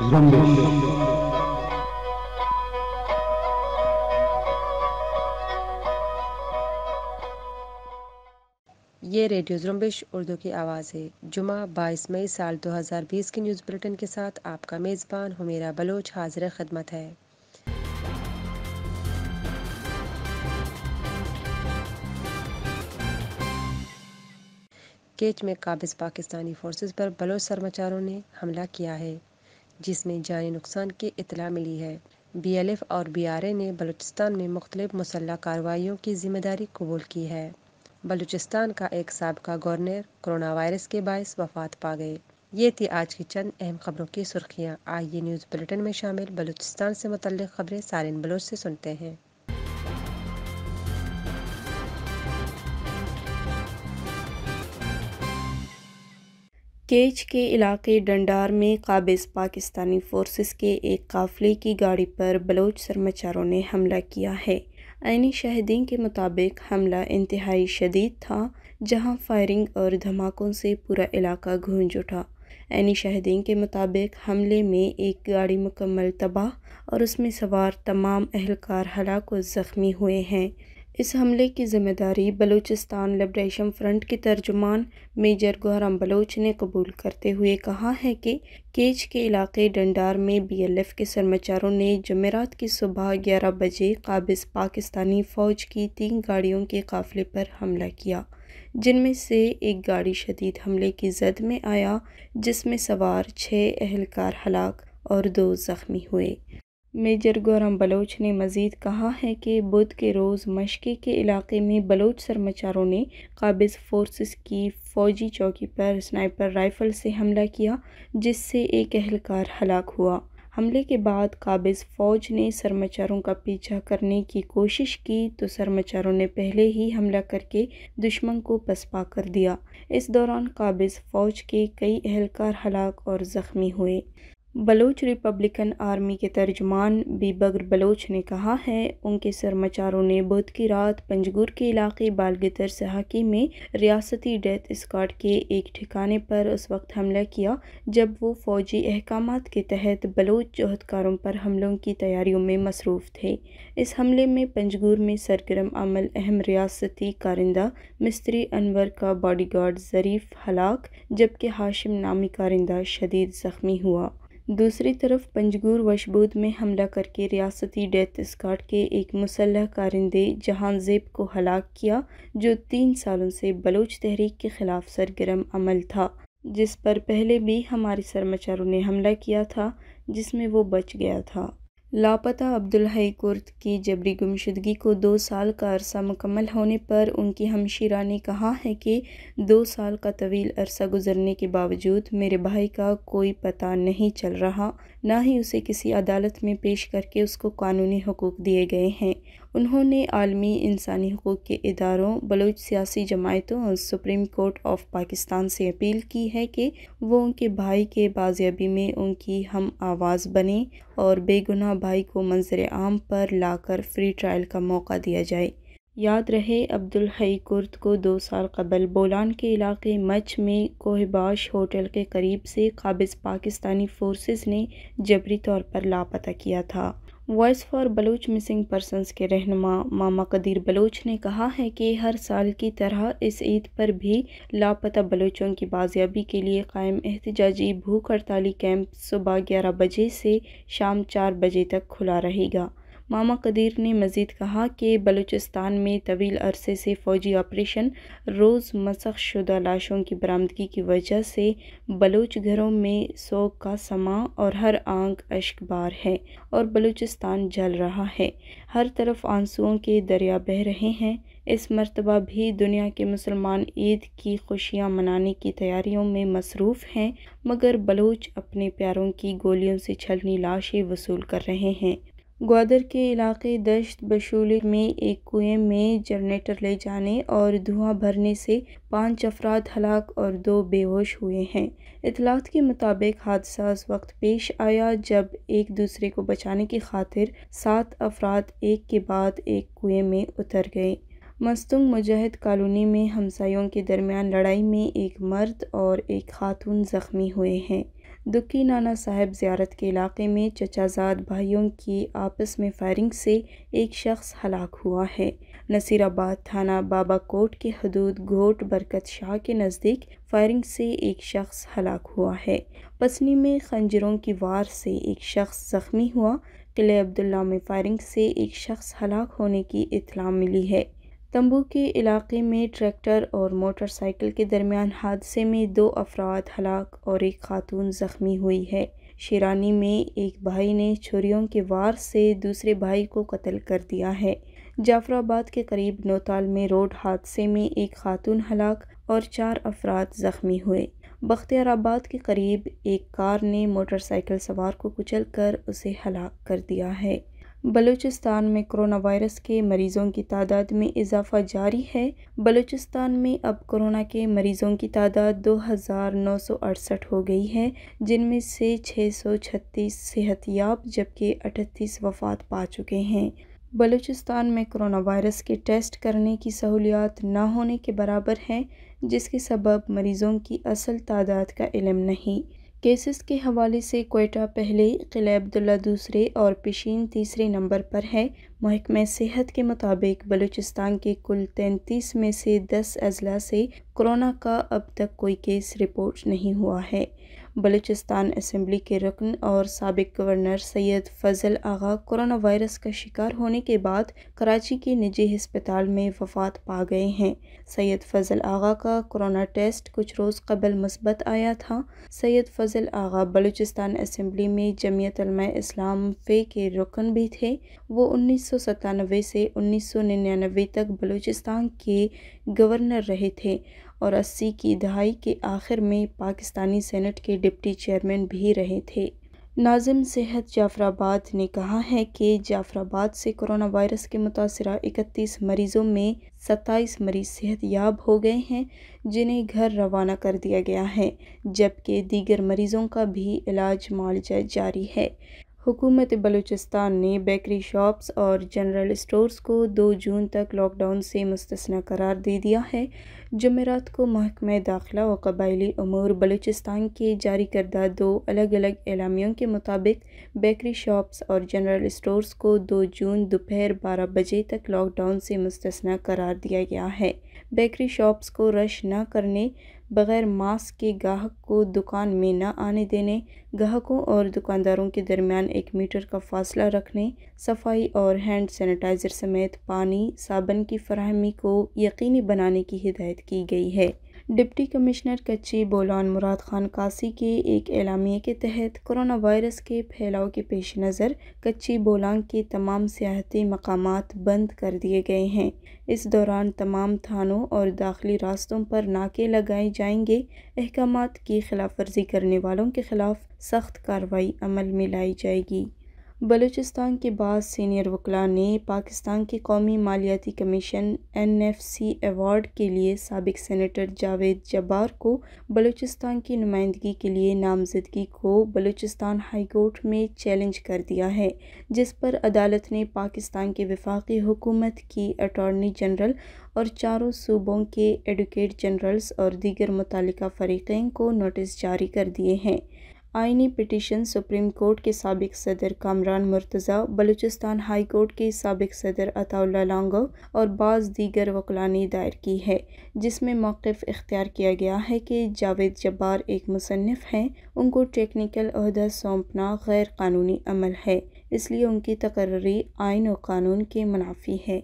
ये रेडियो जुम्बिश उर्दू की आवाज़ है जुमा 22 मई साल 2020 की न्यूज़ बुलेटिन के साथ आपका मेज़बान हमेरा बलोच हाजिर खदमत है केच में काबिज पाकिस्तानी फोर्सेस पर बलोच सरमाचारों ने हमला किया है जिसमें जानी नुकसान की इतला मिली है एफ और ए ने बलूचिस्तान में मुख्तलिफ मुसल्ह कार्रवाइयों की जिम्मेदारी कबूल की है बलूचिस्तान का एक सबका गवर्नर कोरोना वायरस के बायस वफात पा गए ये थी आज की चंद अहम खबरों की सुर्खियाँ आइए न्यूज़ बुलेटिन में शामिल बलूचिस्तान से मुतल खबरें सारिन बलोच से सुनते हैं केच के इलाके डंडार में काबिज पाकिस्तानी फोर्सेस के एक काफ़िले की गाड़ी पर बलोच सरमाचारों ने हमला किया है आइनी शाहिदीन के मुताबिक हमला इंतहाई शदीद था जहां फायरिंग और धमाकों से पूरा इलाका गूंज उठा आइनी शाहिदीन के मुताबिक हमले में एक गाड़ी मुकम्मल तबाह और उसमें सवार तमाम अहलकार हलाक व ज़ख्मी हुए हैं इस हमले की जिम्मेदारी बलूचिस्तान लिब्रेशन फ्रंट के तर्जुमान मेजर गोहराम बलोच ने कबूल करते हुए कहा है कि केच के इलाके डंडार में बीएलएफ के सरमाचारों ने जमेरात की सुबह ग्यारह बजे काबिज पाकिस्तानी फ़ौज की तीन गाड़ियों के काफिले पर हमला किया जिनमें से एक गाड़ी शदीद हमले की जद में आया जिसमें सवार छः अहलकार हलाक और दो ज़ख्मी हुए मेजर गौरम बलोच ने मज़ीद कहा है कि बुध के रोज़ मशक़ी के इलाके में बलोच सरमाचारों ने काबिज़ फोर्सेस की फ़ौजी चौकी पर स्नाइपर राइफ़ल से हमला किया जिससे एक अहलकार हलाक हुआ हमले के बाद काबिज़ फ़ौज ने सरमाचारों का पीछा करने की कोशिश की तो सरमाचारों ने पहले ही हमला करके दुश्मन को पसपा कर दिया इस दौरान काबिज़ फ़ौज के कई अहलकार हलाक और ज़ख्मी हुए बलोच रिपब्लिकन आर्मी के तर्जमान बीबग्र बलोच ने कहा है उनके सरमाचारों ने बुध की रात पंजगुर के इलाके बालगितर सहाकी में रियासती डेथ स्क्वाड के एक ठिकाने पर उस वक्त हमला किया जब वो फौजी अहकाम के तहत बलोच जहदकारों पर हमलों की तैयारियों में मसरूफ़ थे इस हमले में पंजगुर में सरगरम अमल अहम रियासती कारिंदा मिस्त्री अनवर का बॉडी गार्ड ज़रीफ़ हलाक जबकि हाशिम नामी कारिंदा शदीद ज़ख्मी हुआ दूसरी तरफ पंजगूर वशबूद में हमला करके रियासती डेथ स्क्वाड के एक मुसलह कारिंदे जहानजेब को हलाक किया जो तीन सालों से बलोच तहरीक के ख़िलाफ़ सरगर्म अमल था जिस पर पहले भी हमारे सरमाचारों ने हमला किया था जिसमें वो बच गया था लापता अब्दुल हई कुर्द की जबरी गुमशदगी को दो साल का अरसा मुकम्मल होने पर उनकी हमशीरा ने कहा है कि दो साल का तवील अरसा गुजरने के बावजूद मेरे भाई का कोई पता नहीं चल रहा ना ही उसे किसी अदालत में पेश करके उसको कानूनी हकूक़ दिए गए हैं उन्होंने आलमी इंसानी हकूक़ के इदारों बलोच सियासी जमायतों और सुप्रीम कोर्ट ऑफ पाकिस्तान से अपील की है कि वो उनके भाई के बाजियाबी में उनकी हम आवाज़ बने और बेगुनाह भाई को मंजर आम पर लाकर फ्री ट्रायल का मौका दिया जाए याद रहे अब्दुल हई कुर्द को दो साल कबल बोलान के इलाके मच में कोहबाश होटल के करीब से काबिज पाकिस्तानी फोर्सेस ने जबरी तौर पर लापता किया था voice for Baloch missing persons के रहनमा मामा कदीर बलूच ने कहा है कि हर साल की तरह इस ईद पर भी लापता बलूचों की बाजियाबी के लिए कायम एहतजाजी भूख हड़ताली कैंप सुबह ग्यारह बजे से शाम चार बजे तक खुला रहेगा मामा कदीर ने मज़ीद कहा कि बलूचिस्तान में तवील अरसे से फ़ौजी ऑपरेशन रोज़ मसख शुदा लाशों की बरामदगी की वजह से बलूच घरों में सोग का समा और हर आंख अश्कबार है और बलूचिस्तान जल रहा है हर तरफ आंसुओं के दरिया बह रहे हैं इस मरतबा भी दुनिया के मुसलमान ईद की खुशियाँ मनाने की तैयारियों में मसरूफ़ हैं मगर बलूच अपने प्यारों की गोलियों से छलनी लाशें वसूल कर रहे हैं ग्वादर के इलाके दश्त बशूल में एक कुएं में जनरेटर ले जाने और धुआं भरने से पाँच अफराद हलाक और दो बेहोश हुए हैं इतलात के मुताबिक हादसा उस वक्त पेश आया जब एक दूसरे को बचाने की खातिर सात अफराद एक के बाद एक कुएं में उतर गए मस्तुंग मुजाहिद कॉलोनी में हमसायों के दरमियान लड़ाई में एक मर्द और एक खातून ज़ख्मी हुए हैं दुखी नाना साहब ज़्यारत के इलाके में चचाजाद भाइयों की आपस में फायरिंग से एक शख्स हलाक हुआ है नसीराबाद थाना बाबा कोट के हदूद घोट बरकत शाह के नज़दीक फायरिंग से एक शख्स हलाक हुआ है पसनी में खंजरों की वार से एक शख्स ज़ख्मी हुआ किले अब्दुल्ला में फायरिंग से एक शख्स हलाक होने की इतला मिली है तंबू के इलाके में ट्रैक्टर और मोटरसाइकिल के दरमियान हादसे में दो अफराद हलाक और एक खातून ज़ख्मी हुई है शिरानी में एक भाई ने छुरियों के वार से दूसरे भाई को कत्ल कर दिया है जाफराबाद के करीब नौताल में रोड हादसे में एक खातून हलाक और चार अफराद ज़ख्मी हुए बख्तियाराबाद के करीब एक कार ने मोटरसाइकिल सवार को कुचल कर उसे हलाक कर दिया है बलूचिस्तान में कोरोना वायरस के मरीज़ों की तादाद में इजाफा जारी है बलूचिस्तान में अब कोरोना के मरीज़ों की तादाद दो हज़ार नौ सौ अड़सठ हो गई है जिनमें से छः सौ छत्तीस सेहतयाब जबकि अठतीस वफात पा चुके हैं बलूचिस्तान में कोरोना वायरस के टेस्ट करने की सहूलियात ना होने के बराबर हैं जिसके सबब मरीज़ों की असल तादाद का इलम नहीं केसेस के हवाले से कोयटा पहले किले अब्दुल्ला दूसरे और पेशीन तीसरे नंबर पर है महकम सेहत के मुताबिक बलूचिस्तान के कुल तैंतीस में से दस अजला से कोरोना का अब तक कोई केस रिपोर्ट नहीं हुआ है बलूचिस्तान असम्बली के रुकन और सबक governor Syed Fazal Agha corona virus का शिकार होने के बाद कराची के निजी हस्पताल में वफात पा गए हैं सैयद फ़जल आगा का कोरोना टेस्ट कुछ रोज़ कबल मस्बत आया था सैयद फ़जल आगा बलूचिस्तान असम्बली में जमयत इस्लाम फे के रुकन भी थे वो उन्नीस सौ सतानवे से उन्नीस सौ निन्यानवे तक बलूचिस्तान के गवर्नर रहे थे और अस्सी की दहाई के आखिर में पाकिस्तानी सेनेट के डिप्टी चेयरमैन भी रहे थे नाजिम सेहत जाफराबाद ने कहा है कि जाफराबाद से कोरोना वायरस के मुतासर इकतीस मरीज़ों में सत्ताईस मरीज सेहत याब हो गए हैं जिन्हें घर रवाना कर दिया गया है जबकि दीगर मरीज़ों का भी इलाज मुआवजा जारी है हुकूमत बलूचिस्तान ने बेकरी शॉप्स और जनरल स्टोर्स को 2 जून तक लॉकडाउन से मुस्तना करार दे दिया है जमेरात को महकमे दाखिला व कबायली अमूर बलूचिस्तान के जारी करदा दो अलग अलग एलामियों के मुताबिक बेकरी शॉप्स और जनरल स्टोर्स को 2 जून दोपहर बारह बजे तक लॉकडाउन से मुस्तना करार दिया गया है बेकरी शॉप्स को रश न करने बगैर मास्क के गाहक को दुकान में न आने देने गाहकों और दुकानदारों के दरमियान एक मीटर का फासला रखने सफाई और हैंड सैनिटाइज़र समेत पानी साबन की फरहमी को यकीनी बनाने की हिदायत की गई है डिप्टी कमिश्नर कच्ची बोलान मुराद खान कासी के एक एलामिया के तहत कोरोना वायरस के फैलाव के पेश नज़र कच्ची बोलान के तमाम सियाहती मकाम बंद कर दिए गए हैं इस दौरान तमाम थानों और दाखिली रास्तों पर नाके लगाए जाएंगे अहकाम की खिलाफ वर्जी करने वालों के खिलाफ सख्त कार्रवाई अमल में लाई जाएगी बलूचिस्तान के बाद सीनियर वकला ने पाकिस्तान के कौमी मालियाती commission N F C award के लिए सबक सेनेटर जावेद जब्बार को बलूचिस्तान की नुमाइंदगी के लिए नामजदगी को बलूचिस्तान हाईकोर्ट में चैलेंज कर दिया है जिस पर अदालत ने पाकिस्तान के वफाकी हुकूमत की अटॉर्नी जनरल और चारों सूबों के एडवोकेट जनरल्स और दीगर मुतल फरीक़ें को नोटिस जारी कर दिए हैं आइनी पटिशन सुप्रीम कोर्ट के सबक सदर कामरान मुर्तज़ा बलूचिस्तान हाई कोर्ट के सबक सदर अताउल्ला लांगो और बाज़ दीगर वकला ने दायर की है जिसमें मौक़ इख्तियार किया गया है कि जावेद जब्बार एक मुसनफ़ हैं उनको टेक्निकल अहदा सौंपना गैर कानूनी अमल है इसलिए उनकी तकर्री आइन और कानून के मुनाफी है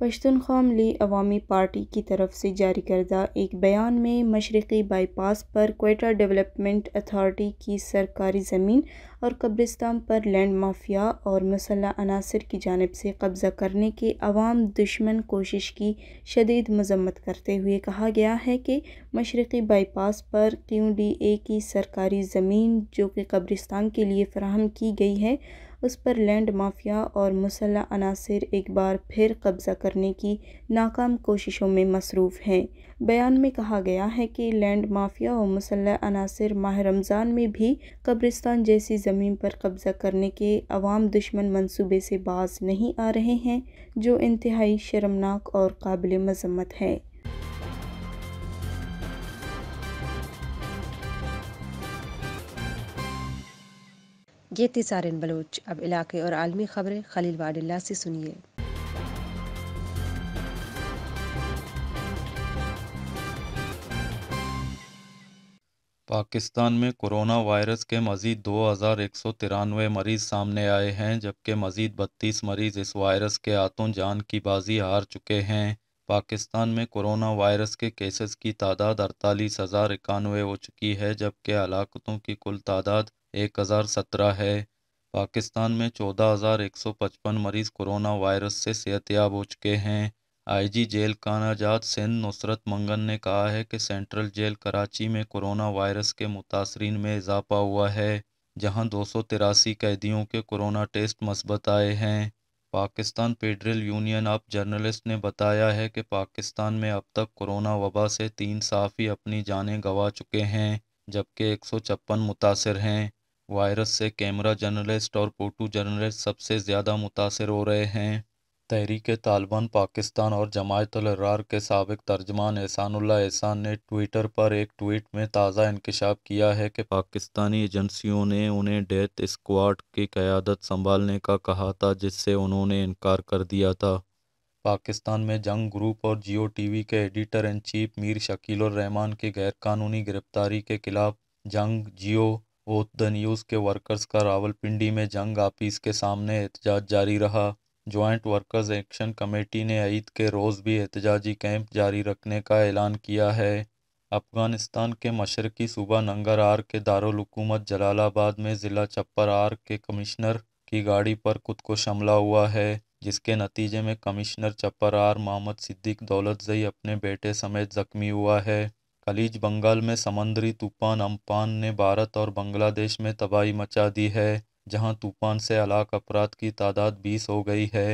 पश्तनख्वा मिली अवामी पार्टी की तरफ से जारी करदा एक बयान में मशरक़ी बाईपास पर कोयटा डेवलपमेंट अथॉरिटी की सरकारी ज़मीन और कब्रिस्तान पर लैंड माफिया और मसल्ह अनासर की जानब से कब्ज़ा करने के अवाम दुश्मन कोशिश की शदीद मजम्मत करते हुए कहा गया है कि मशरक़ी बाईपास पर क्यू डी ए की सरकारी ज़मीन जो कि कब्रिस्तान के लिए फराहम की गई है उस पर लैंड माफिया और मुसल्ह अनासर एक बार फिर कब्ज़ा करने की नाकाम कोशिशों में मसरूफ़ हैं बयान में कहा गया है कि लैंड माफिया और मुसल्ह अनासर माह रमज़ान में भी कब्रिस्तान जैसी ज़मीन पर कब्ज़ा करने के अवाम दुश्मन मनसूबे से बाज नहीं आ रहे हैं जो इंतहाई शर्मनाक और काबिल मजम्मत है ये थी सारे बलोच अब इलाके और आलमी खबरें खलील वाडिल्ला से सुनिए पाकिस्तान में कोरोना वायरस के मज़ीद दो हज़ार एक सौ तिरानवे मरीज़ सामने आए हैं जबकि मज़ीद बत्तीस मरीज़ इस वायरस के आतों जान की बाजी हार चुके हैं पाकिस्तान में कोरोना वायरस के केसेस की तादाद अड़तालीस हज़ार इक्यानवे हो चुकी है जबकि हलाकतों की कुल तादाद एक हज़ार सत्रह है पाकिस्तान में चौदह हज़ार एक सौ पचपन मरीज़ कोरोना वायरस से सेहतयाब हो चुके हैं आईजी जेल कानाजात सिंध नुसरत मंगन ने कहा है कि सेंट्रल जेल कराची में कोरोना वायरस के मुतासरीन में इजाफा हुआ है जहां दो सौ तिरासी कैदियों के कोरोना टेस्ट मस्बत आए हैं Pakistan federal union of journalist ने बताया है कि पाकिस्तान में अब तक कोरोना वबा से तीन साफ़ी अपनी जानें गंवा चुके हैं जबकि एक सौ छप्पन मुतासर हैं वायरस से कैमरा जर्नलिस्ट और पोटू जर्नलिस्ट सबसे ज़्यादा मुतासर हो रहे हैं तहरीक तालिबान पाकिस्तान और जमायत जमायतलरार के सबक तर्जमान एहसानुल्ला एहसान ने ट्विटर पर एक ट्वीट में ताज़ा इंकशाफ किया है कि पाकिस्तानी एजेंसियों ने उन्हें डेथ स्क्वाड की क़्यादत संभालने का कहा था जिससे उन्होंने इनकार कर दिया था पाकिस्तान में जंग ग्रुप और जियो टीवी के editor in chief Mir Shakil Rahman की गैरकानूनी गिरफ्तारी के खिलाफ जंग जियो द न्यूज़ के वर्कर्स का रावलपिंडी में जंग आपिस के सामने एहतजाज जारी रहा जॉइंट वर्कर्स एक्शन कमेटी ने ईद के रोज़ भी एहतजाजी कैंप जारी रखने का ऐलान किया है अफ़गानिस्तान के मशरकी सूबा नंगर आर के दारकूमत जलालाबाद में ज़िला चप्पर आर के कमिश्नर की गाड़ी पर खुद को शमला हुआ है जिसके नतीजे में कमिश्नर चप्पर आर मोहम्मद सिद्दीक दौलत जई अपने बेटे समेत ज़ख्मी हुआ है खलीज बंगाल में समंदरी तूफान अम्पान ने भारत और बांग्लादेश में तबाही मचा दी है जहां तूफान से हलाक अफराद की तादाद बीस हो गई है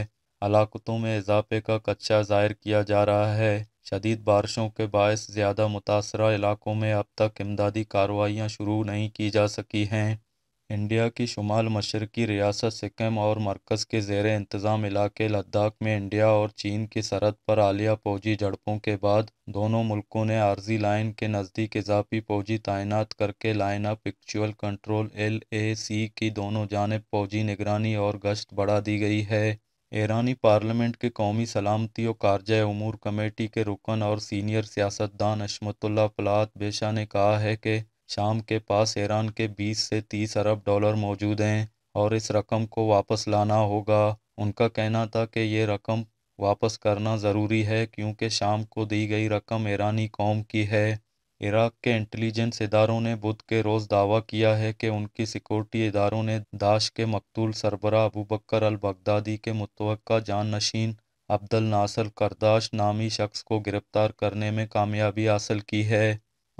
हलाकतों में इजाफे का कच्चा जाहिर किया जा रहा है शदीद बारिशों के बायस ज़्यादा मुतासर इलाकों में अब तक इमदादी कार्रवाइयाँ शुरू नहीं की जा सकी हैं इंडिया की शुमाल मशरक़ी रियासत सिक्किम और मरकज़ के ज़ेर इंतज़ाम इलाक़े लद्दाख में इंडिया और चीन की सरहद पर हालिया फ़ौजी झड़पों के बाद दोनों मुल्कों ने आर्जी लाइन के नज़दीक इजाफी फ़ौजी तैनात करके line of actual control L A C की दोनों जानब फ़ौजी निगरानी और गश्त बढ़ा दी गई है ईरानी पार्लियामेंट के कौमी सलामती और कारज उमूर कमेटी के रुकन और सीनियर सियासतदान अशमतुल्ला फलात बेशा ने कहा है कि शाम के पास ईरान के 20 से 30 अरब डॉलर मौजूद हैं और इस रकम को वापस लाना होगा उनका कहना था कि ये रकम वापस करना ज़रूरी है क्योंकि शाम को दी गई रकम ईरानी कौम की है इराक के इंटेलिजेंस इदारों ने बुध के रोज़ दावा किया है कि उनकी सिक्योरिटी इदारों ने दाश के मकतूल सरबरा अबू बकर अल बगदादी के मुतव जान नशीन अब्दुल नासर करदाश नामी शख्स को गिरफ़्तार करने में कामयाबी हासिल की है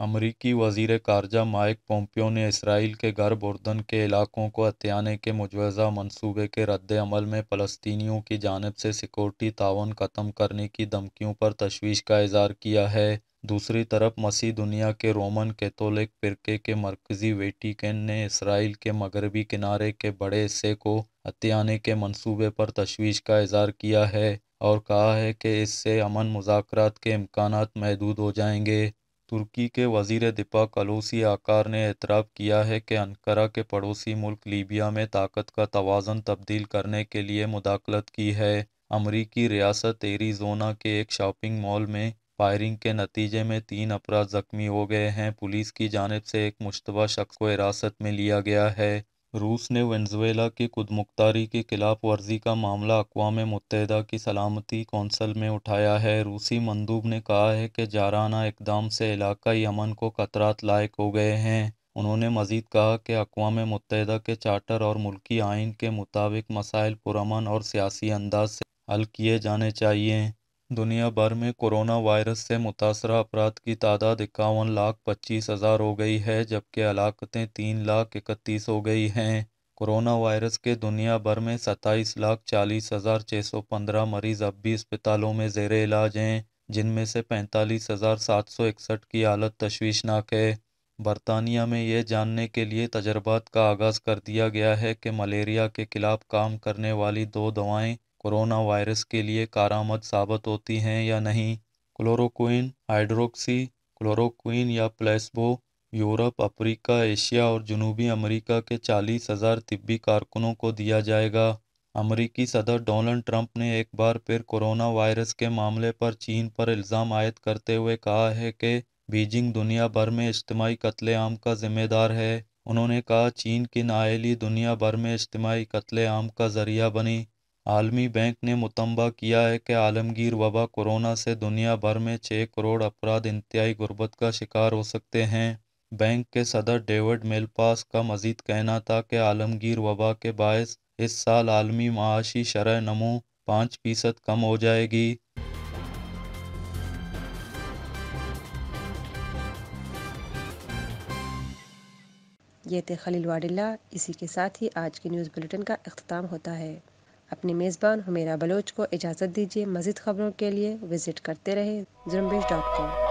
अमरीकी वज़ीर ख़ारजा माइक पोम्पियो ने इसराइल के ग़र्ब उर्दन के इलाक़ों को हथियाने के मुजवज़ा मनसूबे के अमल में फ़लस्तियों की जानब से सिक्योरिटी तावन ख़त्म करने की धमकियों पर तशवीश का इज़हार किया है दूसरी तरफ मसी दुनिया के रोमन कैथोलिक फ़िरके के मरकज़ी वेटिकन ने इसराइल के मगरबी किनारे के बड़े हिस्से को हथियाने के मनसूबे पर तशवीश का इजहार किया है और कहा है कि इससे अमन मुजाकर के इम्कान महदूद हो जाएंगे तुर्की के वजीर दिपा कलूसी आकार ने एतराफ़ किया है कि अनकरा के पड़ोसी मुल्क लीबिया में ताकत का तोज़न तब्दील करने के लिए मुदाखलत की है अमरीकी रियासत एरीजोना के एक शॉपिंग मॉल में फायरिंग के नतीजे में तीन अपराध ज़ख्मी हो गए हैं पुलिस की जानब से एक मुशतबा शख्स को हिरासत में लिया गया है रूस ने वेनेजुएला की खुदमुख्तारी की खिलाफ वर्जी का मामला अकवा मुतहदा की सलामती कौंसल में उठाया है रूसी मंदूब ने कहा है कि जाराना इकदाम से इलाकई अमन को खतरात लायक हो गए हैं उन्होंने मजीद कहा कि अकवा मुतहदा के चार्टर और मुल्की आइन के मुताबिक मसाइल पुरमन और सियासी अंदाज से हल किए जाने चाहिए दुनिया भर में कोरोना वायरस से मुतासर अफराद की तादाद इक्यावन लाख पच्चीस हज़ार हो गई है जबकि हलाकतें तीन लाख इकतीस हो गई हैं कोरोना वायरस के दुनिया भर में सत्ताईस लाख चालीस हज़ार छः सौ पंद्रह मरीज अब भी अस्पतालों में जेर इलाज हैं जिनमें से पैंतालीस हज़ार सात सौ इकसठ की हालत तशवीशनाक है बरतानिया में यह जानने के लिए तजर्बात का आगाज़ कर दिया गया है कि मलेरिया के खिलाफ काम करने वाली दो दवाएं कोरोना वायरस के लिए कारामद साबित होती हैं या नहीं क्लोरोक्विन हाइड्रोक्सी क्लोरोक्विन या प्लेसबो यूरोप अफ्रीका एशिया और जनूबी अमेरिका के चालीस हज़ार तिब्बी कारकुनों को दिया जाएगा अमेरिकी सदर डोनाल्ड ट्रंप ने एक बार फिर कोरोना वायरस के मामले पर चीन पर इल्ज़ाम आयद करते हुए कहा है कि बीजिंग दुनिया भर में इज्तमाही कत्लेआम का जिम्मेदार है उन्होंने कहा चीन की नाइली दुनिया भर में इज्तमाही कत्लेआम का जरिया बनी आलमी बैंक ने मुतबा किया है कि आलमगीर वबा कोरोना से दुनिया भर में छः करोड़ अफराद इंतहाई गुरबत का शिकार हो सकते हैं बैंक के सदर डेविड मेलपास का मजीद कहना था कि आलमगीर वबा के बायस इस साल आलमी माशी शरह नमो पाँच फीसद कम हो जाएगी ये थे खलील वाडिल्ला इसी के साथ ही आज के न्यूज़ बुलेटिन का अख्ताम होता है अपने मेज़बान हुमेरा बलोच को इजाज़त दीजिए मज़ीद खबरों के लिए विज़िट करते रहे जुम्बिश डॉट कॉम